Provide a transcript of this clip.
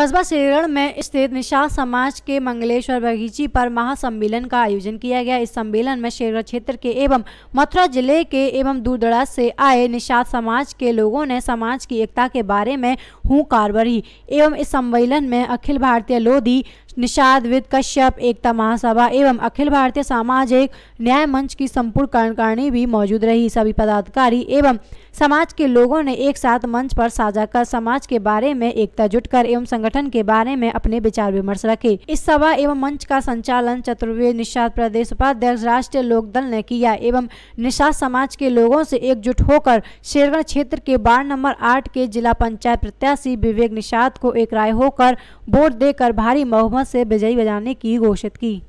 कस्बा सेरण में स्थित निषाद समाज के मंगलेश्वर बगीची पर महासम्मेलन का आयोजन किया गया इस सम्मेलन में शेरगढ़ क्षेत्र के एवं मथुरा जिले के एवं दूर दराज से आए निषाद समाज के लोगों ने समाज की एकता के बारे में हूँ कारबरी एवं इस सम्मेलन में अखिल भारतीय लोधी निषाद विद कश्यप एकता महासभा एवं अखिल भारतीय सामाजिक न्याय मंच की संपूर्ण कार्यकारिणी भी मौजूद रही सभी पदाधिकारी एवं समाज के लोगों ने एक साथ मंच पर साझा कर समाज के बारे में एकता जुटकर एवं संगठन के बारे में अपने विचार विमर्श रखे इस सभा एवं मंच का संचालन चतुर्वेद निषाद प्रदेश उपाध्यक्ष राष्ट्रीय लोकदल ने किया एवं निषाद समाज के लोगों से एकजुट होकर शेरगढ़ क्षेत्र के वार्ड नंबर आठ के जिला पंचायत प्रत्याशी प्रत्याशी विवेक निषाद को एक राय होकर वोट देकर भारी बहुमत से विजयी बजाने की घोषित की